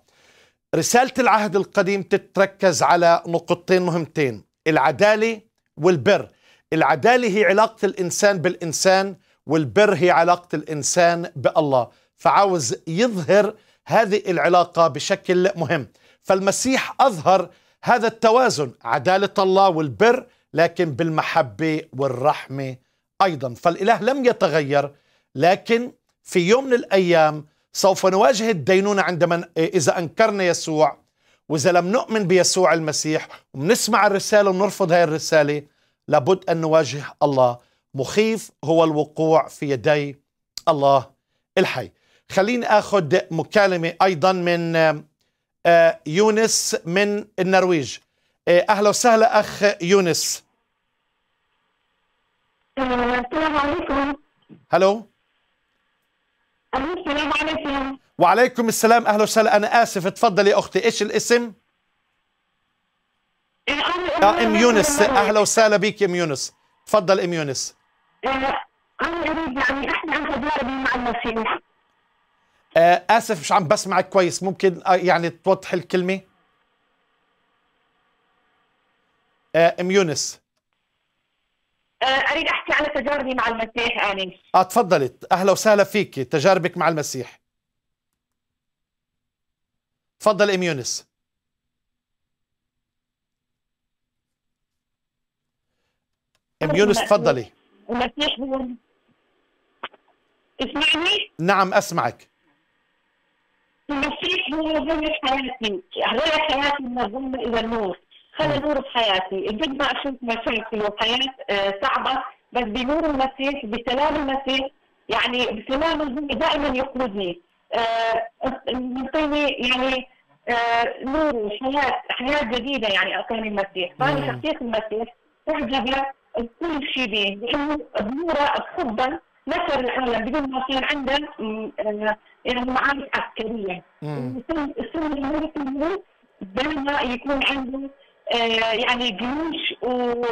رسالة العهد القديم تتركز على نقطتين مهمتين العدالة والبر العدالة هي علاقة الإنسان بالإنسان والبر هي علاقة الإنسان بالله فعاوز يظهر هذه العلاقة بشكل مهم فالمسيح أظهر هذا التوازن عدالة الله والبر لكن بالمحبة والرحمة أيضا فالإله لم يتغير لكن في يوم من الأيام سوف نواجه الدينونة عندما إذا أنكرنا يسوع وإذا لم نؤمن بيسوع المسيح ونسمع الرسالة ونرفض هذه الرسالة لابد أن نواجه الله مخيف هو الوقوع في يدي الله الحي خليني أخذ مكالمة أيضا من آه، يونس من النرويج آه، اهلا وسهلا اخ يونس آه، السلام عليكم هلو السلام عليكم وعليكم السلام اهلا وسهلا انا اسف اتفضلي يا اختي ايش الاسم ام يونس اهلا وسهلا بك يا ام يونس تفضل ام يونس انا اريد يعني احنا اخذ مع المسيح آه اسف مش عم بسمعك كويس ممكن آه، يعني توضح الكلمه آه ام يونس آه اريد احكي على تجاربي مع المسيح اني اه تفضلت اهلا وسهلا فيك تجاربك مع المسيح تفضل ام يونس ام يونس تفضلي المسيح هو اسمعني نعم اسمعك تمشيك هو ضمن يعني حياتي غير حياتي من الى النور خلى نور بحياتي قد ما اشوف مشاكل وحياه آه، صعبه بس بنور المسيح بسلام المسيح يعني بسلام المسيح دائما يقودني آه، يعطيني آه يعني آه نور حياة حياة جديدة يعني أعطاني المسيح فأنا شخصية المسيح أعجب كل شيء به لأنه بنوره بحبا نشر العالم بدون ما يصير عنده المعارض عسكريا السنة الملكي دائما يكون عنده آه، يعني جيوش و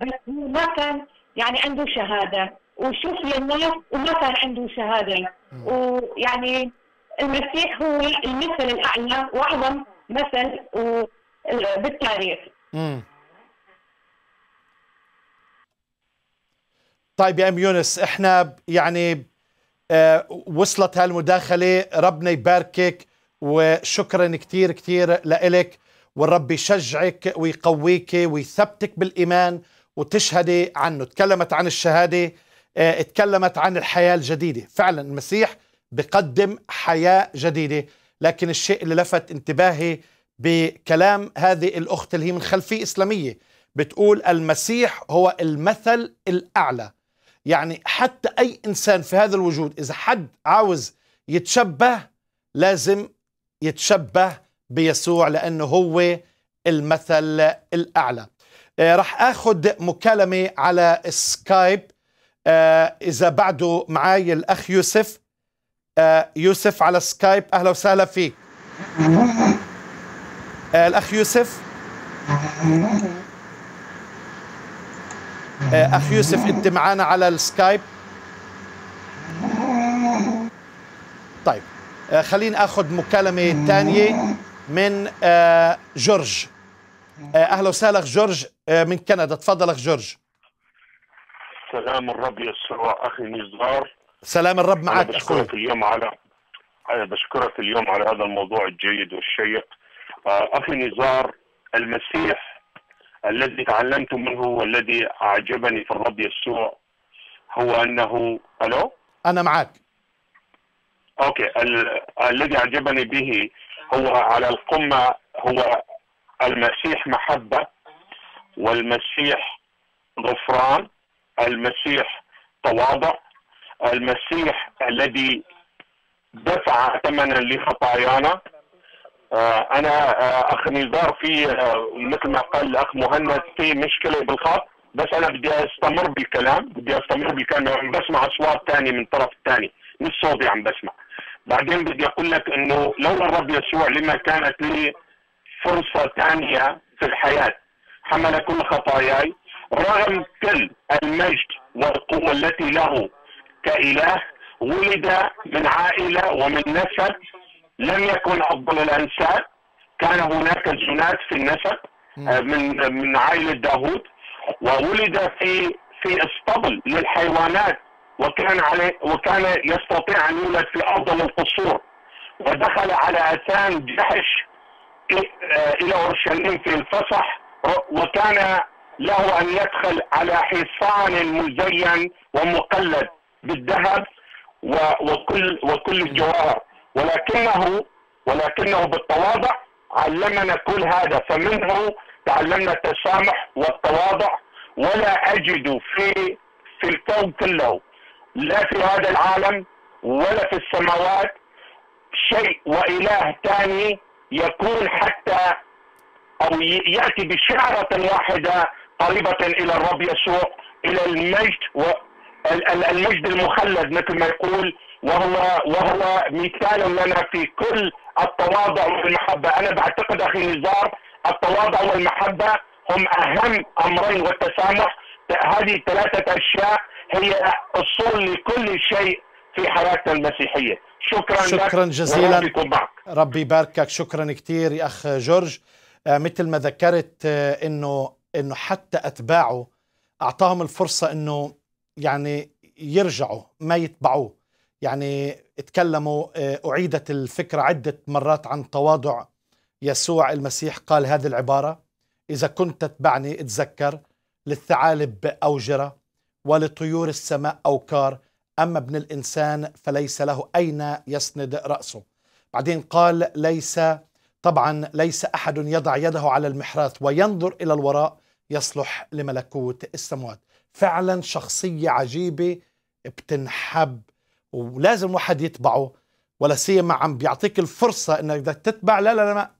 بس ما كان يعني عنده شهاده وشوف للناس وما كان عنده شهاده ويعني المسيح هو المثل الاعلى واعظم مثل آه، بالتاريخ طيب يا ام يونس احنا يعني آه، وصلت هالمداخله ربنا يباركك وشكرا كثير كثير لإلك والرب يشجعك ويقويك ويثبتك بالايمان وتشهدي عنه تكلمت عن الشهاده آه، تكلمت عن الحياه الجديده فعلا المسيح بقدم حياه جديده لكن الشيء اللي لفت انتباهي بكلام هذه الاخت اللي هي من خلفيه اسلاميه بتقول المسيح هو المثل الاعلى يعني حتى أي إنسان في هذا الوجود إذا حد عاوز يتشبه لازم يتشبه بيسوع لأنه هو المثل الأعلى آه راح أخذ مكالمة على سكايب آه إذا بعده معي الأخ يوسف آه يوسف على سكايب أهلا وسهلا فيك آه، الأخ يوسف آه، اخ يوسف انت معنا على السكايب طيب آه، خليني اخذ مكالمه ثانيه من آه، جورج اهلا وسهلا جورج من كندا تفضل اخ جورج سلام الرب يسوع اخي نزار سلام الرب معك أنا بشكرك اليوم على بشكرك اليوم على هذا الموضوع الجيد والشيق اخي نزار المسيح الذي تعلمت منه والذي أعجبني في الرب يسوع هو أنه ألو أنا معك أوكي ال... الذي أعجبني به هو على القمة هو المسيح محبة والمسيح غفران المسيح تواضع المسيح الذي دفع ثمنا لخطايانا آه، انا آه، اخ نزار في آه، مثل ما قال الاخ مهند في مشكله بالخط بس انا بدي استمر بالكلام بدي استمر بالكلام يعني عم بسمع اصوات ثانيه من الطرف الثاني مش صوتي عم بسمع بعدين بدي اقول لك انه لولا الرب يسوع لما كانت لي فرصه ثانيه في الحياه حمل كل خطاياي رغم كل المجد والقوه التي له كاله ولد من عائله ومن نسب لم يكن افضل الانساب كان هناك جينات في النسب آه، من من عائله داوود وولد في في اسطبل للحيوانات وكان عليه وكان يستطيع ان يولد في افضل القصور ودخل على اثام جحش آه، الى اورشليم في الفصح وكان له ان يدخل على حصان مزين ومقلد بالذهب وكل وكل الجواهر ولكنه ولكنه بالتواضع علمنا كل هذا فمنه تعلمنا التسامح والتواضع ولا اجد في في الكون كله لا في هذا العالم ولا في السماوات شيء واله ثاني يكون حتى او ياتي بشعره واحده قريبه الى الرب يسوع الى المجد و المجد المخلد مثل ما يقول وهو وهو مثال لنا في كل التواضع والمحبه، انا بعتقد اخي نزار التواضع والمحبه هم اهم امرين والتسامح هذه ثلاثه اشياء هي اصول لكل شيء في حياتنا المسيحيه، شكرا شكرا لك جزيلا ربي يباركك شكرا كثير يا اخ جورج آه، مثل ما ذكرت آه، انه انه حتى اتباعه اعطاهم الفرصه انه يعني يرجعوا ما يتبعوه يعني اتكلموا آه، أعيدت الفكرة عدة مرات عن تواضع يسوع المسيح قال هذه العبارة إذا كنت تتبعني اتذكر للثعالب أوجرة ولطيور السماء أوكار أما ابن الإنسان فليس له أين يسند رأسه بعدين قال ليس طبعا ليس أحد يضع يده على المحراث وينظر إلى الوراء يصلح لملكوت السموات فعلا شخصية عجيبة بتنحب ولازم واحد يتبعه ولا سيما عم بيعطيك الفرصه انك بدك تتبع لا لا لا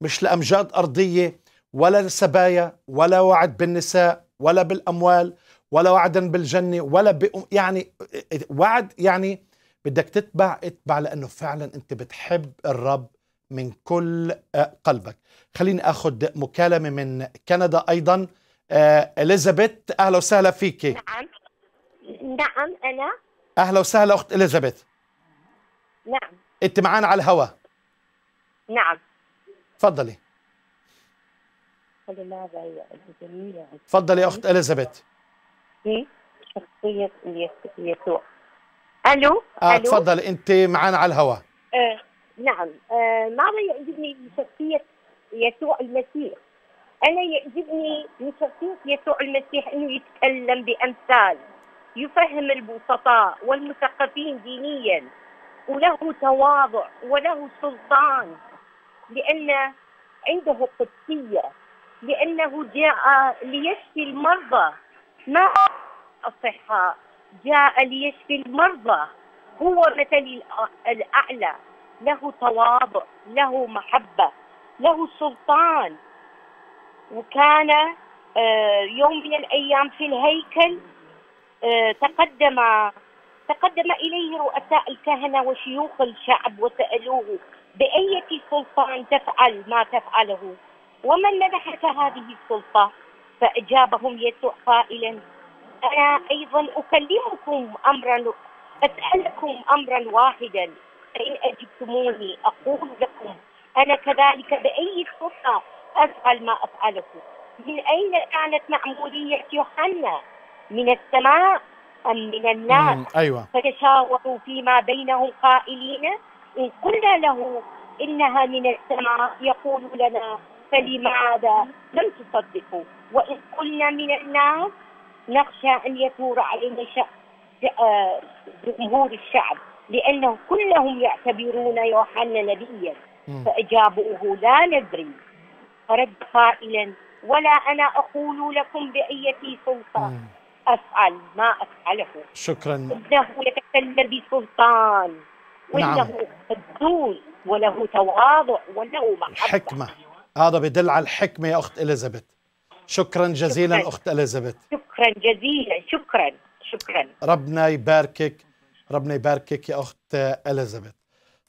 مش لامجاد ارضيه ولا سبايا ولا وعد بالنساء ولا بالاموال ولا وعدا بالجنه ولا بأم يعني وعد يعني بدك تتبع اتبع لانه فعلا انت بتحب الرب من كل آه، قلبك خليني اخذ مكالمه من كندا ايضا آه، اليزابيث اهلا وسهلا فيكي نعم نعم انا اهلا وسهلا اخت اليزابيث نعم انت معانا على الهوا نعم تفضلي تفضلي يا اخت اليزابيث في شخصيه يسوع الو اه تفضلي انت معانا على الهوا آه نعم آه ماذا يعجبني بشخصيه يسوع المسيح انا يعجبني من شخصيه يسوع المسيح انه يتكلم بامثال يفهم البسطاء والمثقفين دينيا وله تواضع وله سلطان لأن عنده قدسية لأنه جاء ليشفي المرضى ما الصحة جاء ليشفي المرضى هو مثل الأعلى له تواضع له محبة له سلطان وكان آه، يوم من الأيام في الهيكل آه، تقدم تقدم إليه رؤساء الكهنة وشيوخ الشعب وسألوه بأية سلطان تفعل ما تفعله ومن منحك هذه السلطة فأجابهم يسوع قائلا أنا أيضا أكلمكم أمرا أسألكم أمرا واحدا فإن أجبتموني أقول لكم أنا كذلك بأي سلطة أفعل ما أفعله من أين كانت معموديه يوحنا من السماء أم من الناس أيوة. فتشاوروا فيما بينهم قائلين إن قلنا له إنها من السماء يقول لنا فلماذا لم تصدقوا وإن قلنا من الناس نخشى أن يثور علينا آه، جمهور الشعب لأنهم كلهم يعتبرون يوحنا نبيا فأجابوه لا ندري فرد قائلا ولا أنا أقول لكم بأية سلطة أفعل ما أفعله شكرا إنه يتكلم بسلطان وإنه نعم. قدوس وله تواضع وله محبة الحكمة هذا بدل على الحكمة يا أخت إليزابيث شكرا جزيلا شكرا. أخت إليزابيث شكرا جزيلا شكرا شكرا ربنا يباركك ربنا يباركك يا أخت إليزابيث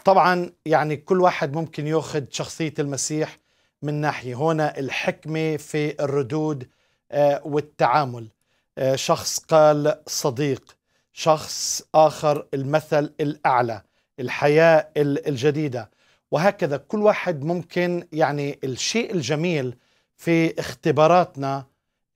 طبعا يعني كل واحد ممكن ياخذ شخصية المسيح من ناحية هنا الحكمة في الردود آه، والتعامل آه، شخص قال صديق شخص آخر المثل الأعلى الحياة الجديدة وهكذا كل واحد ممكن يعني الشيء الجميل في اختباراتنا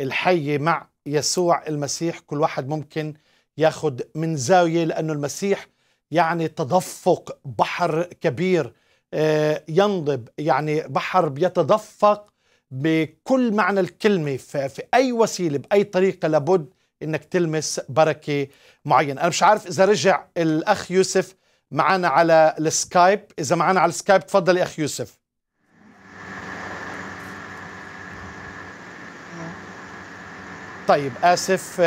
الحية مع يسوع المسيح كل واحد ممكن ياخد من زاوية لأنه المسيح يعني تدفق بحر كبير آه، ينضب يعني بحر بيتدفق بكل معنى الكلمة في أي وسيلة بأي طريقة لابد أنك تلمس بركة معينة أنا مش عارف إذا رجع الأخ يوسف معنا على السكايب إذا معنا على السكايب تفضل يا أخ يوسف طيب آسف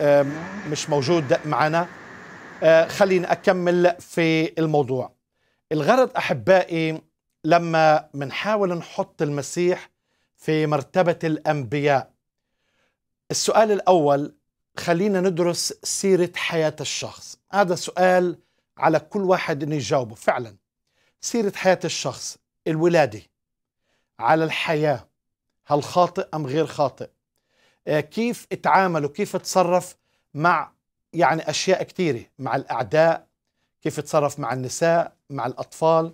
آه، مش موجود معنا آه، خليني أكمل في الموضوع الغرض أحبائي لما منحاول نحط المسيح في مرتبة الأنبياء السؤال الأول خلينا ندرس سيرة حياة الشخص هذا سؤال على كل واحد أن يجاوبه فعلا سيرة حياة الشخص الولادة على الحياة هل خاطئ أم غير خاطئ آه، كيف اتعامل وكيف اتصرف مع يعني أشياء كثيرة مع الأعداء كيف اتصرف مع النساء مع الأطفال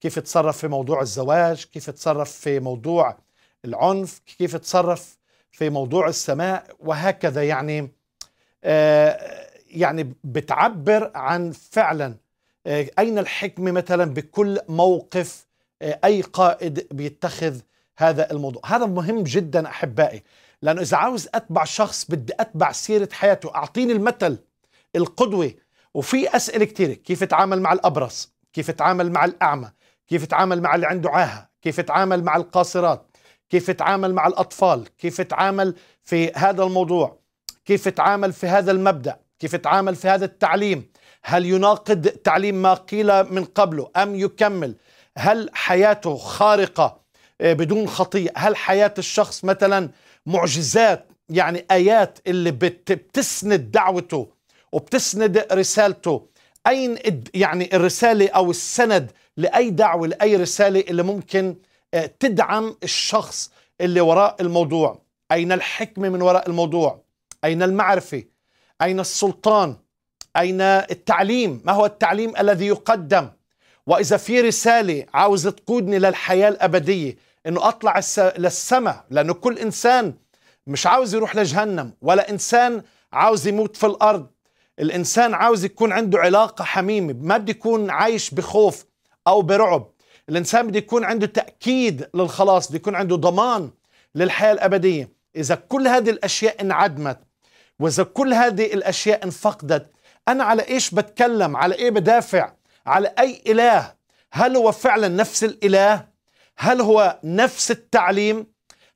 كيف يتصرف في موضوع الزواج كيف يتصرف في موضوع العنف كيف يتصرف في موضوع السماء وهكذا يعني آه يعني بتعبر عن فعلا آه أين الحكمة مثلا بكل موقف آه أي قائد بيتخذ هذا الموضوع هذا مهم جدا أحبائي لأنه إذا عاوز أتبع شخص بدي أتبع سيرة حياته أعطيني المثل القدوة وفي أسئلة كثيره كيف أتعامل مع الأبرص كيف أتعامل مع الأعمى كيف يتعامل مع اللي عنده عاهه كيف يتعامل مع القاصرات كيف يتعامل مع الاطفال كيف يتعامل في هذا الموضوع كيف يتعامل في هذا المبدا كيف يتعامل في هذا التعليم هل يناقض تعليم ما قيل من قبله ام يكمل هل حياته خارقه آه، بدون خطيئه هل حياه الشخص مثلا معجزات يعني ايات اللي بتسند دعوته وبتسند رسالته اين يعني الرساله او السند لاي دعوه لاي رساله اللي ممكن آه، تدعم الشخص اللي وراء الموضوع اين الحكمه من وراء الموضوع اين المعرفه اين السلطان اين التعليم ما هو التعليم الذي يقدم واذا في رساله عاوز تقودني للحياه الابديه انه اطلع للسماء لانه كل انسان مش عاوز يروح لجهنم ولا انسان عاوز يموت في الارض الانسان عاوز يكون عنده علاقه حميمه ما بده يكون عايش بخوف او برعب الانسان بده يكون عنده تاكيد للخلاص بده يكون عنده ضمان للحياه الابديه اذا كل هذه الاشياء انعدمت واذا كل هذه الاشياء انفقدت انا على ايش بتكلم على ايه بدافع على اي اله هل هو فعلا نفس الاله هل هو نفس التعليم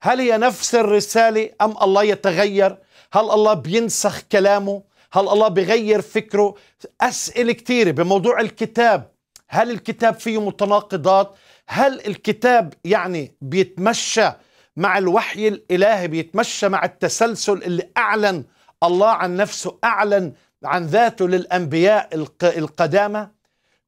هل هي نفس الرساله ام الله يتغير هل الله بينسخ كلامه هل الله بيغير فكره اسئله كثيره بموضوع الكتاب هل الكتاب فيه متناقضات هل الكتاب يعني بيتمشى مع الوحي الالهي بيتمشى مع التسلسل اللي اعلن الله عن نفسه اعلن عن ذاته للانبياء القدامى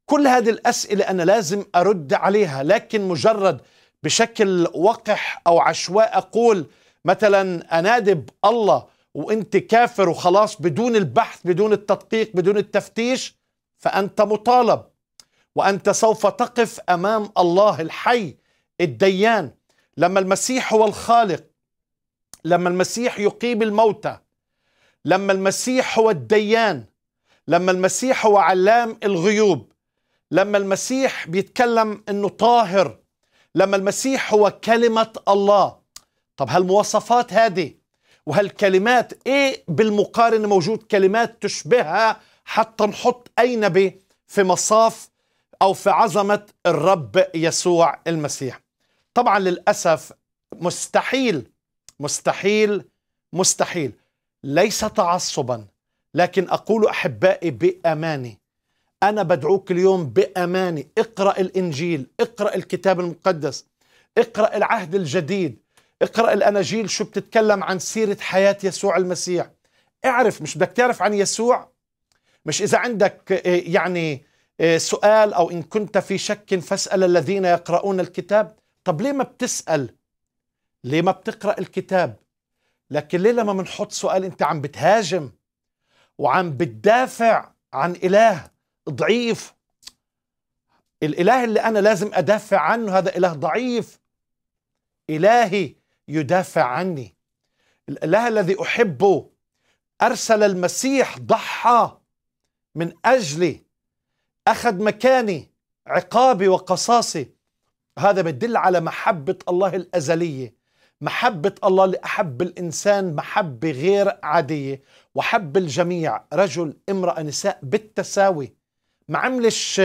كل هذه الاسئله انا لازم ارد عليها لكن مجرد بشكل وقح او عشواء اقول مثلا انادب الله وانت كافر وخلاص بدون البحث بدون التدقيق بدون التفتيش فانت مطالب وأنت سوف تقف أمام الله الحي الديان لما المسيح هو الخالق لما المسيح يقيم الموتى لما المسيح هو الديان لما المسيح هو علام الغيوب لما المسيح بيتكلم انه طاهر لما المسيح هو كلمة الله طب هالمواصفات هذه وهالكلمات ايه بالمقارنة موجود كلمات تشبهها حتى نحط اي نبي في مصاف أو في عظمة الرب يسوع المسيح طبعا للأسف مستحيل مستحيل مستحيل ليس تعصبا لكن أقول أحبائي بأماني أنا بدعوك اليوم بأماني اقرأ الإنجيل اقرأ الكتاب المقدس اقرأ العهد الجديد اقرأ الأناجيل شو بتتكلم عن سيرة حياة يسوع المسيح اعرف مش بدك تعرف عن يسوع مش إذا عندك آه، يعني آه، سؤال أو إن كنت في شك فاسأل الذين يقرؤون الكتاب طب ليه ما بتسأل ليه ما بتقرأ الكتاب لكن ليه لما بنحط سؤال أنت عم بتهاجم وعم بتدافع عن إله ضعيف الإله اللي أنا لازم أدافع عنه هذا إله ضعيف إلهي يدافع عني الإله الذي أحبه أرسل المسيح ضحى من أجلي أخذ مكاني عقابي وقصاصي هذا بدل على محبة الله الأزلية محبة الله لأحب الإنسان محبة غير عادية وحب الجميع رجل امرأة نساء بالتساوي ما عملش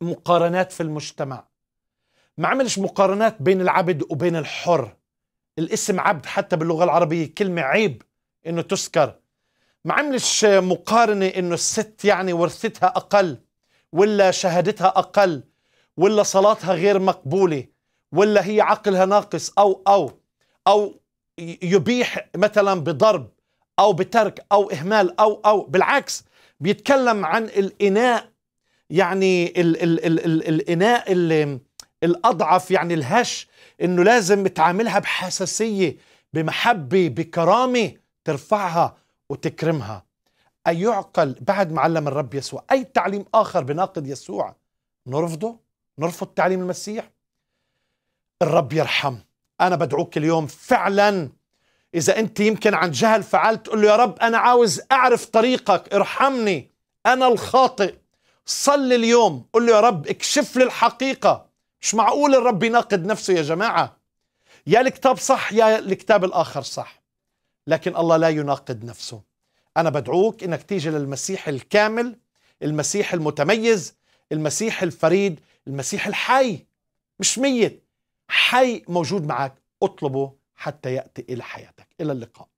مقارنات في المجتمع ما عملش مقارنات بين العبد وبين الحر الاسم عبد حتى باللغة العربية كلمة عيب انه تذكر ما عملش مقارنة انه الست يعني ورثتها اقل ولا شهادتها اقل ولا صلاتها غير مقبولة ولا هي عقلها ناقص او او او يبيح مثلا بضرب او بترك او اهمال او او بالعكس بيتكلم عن الاناء يعني الـ الـ الـ الـ الاناء اللي الاضعف يعني الهش انه لازم تعاملها بحساسيه بمحبه بكرامه ترفعها وتكرمها أيعقل بعد ما علم الرب يسوع أي تعليم آخر بناقض يسوع نرفضه نرفض تعليم المسيح الرب يرحم أنا بدعوك اليوم فعلا إذا أنت يمكن عن جهل فعلت تقول له يا رب أنا عاوز أعرف طريقك ارحمني أنا الخاطئ صلي اليوم قل له يا رب اكشف لي الحقيقة مش معقول الرب يناقض نفسه يا جماعة يا الكتاب صح يا الكتاب الآخر صح لكن الله لا يناقض نفسه أنا بدعوك إنك تيجي للمسيح الكامل المسيح المتميز المسيح الفريد المسيح الحي مش ميت حي موجود معك اطلبه حتى يأتي إلى حياتك إلى اللقاء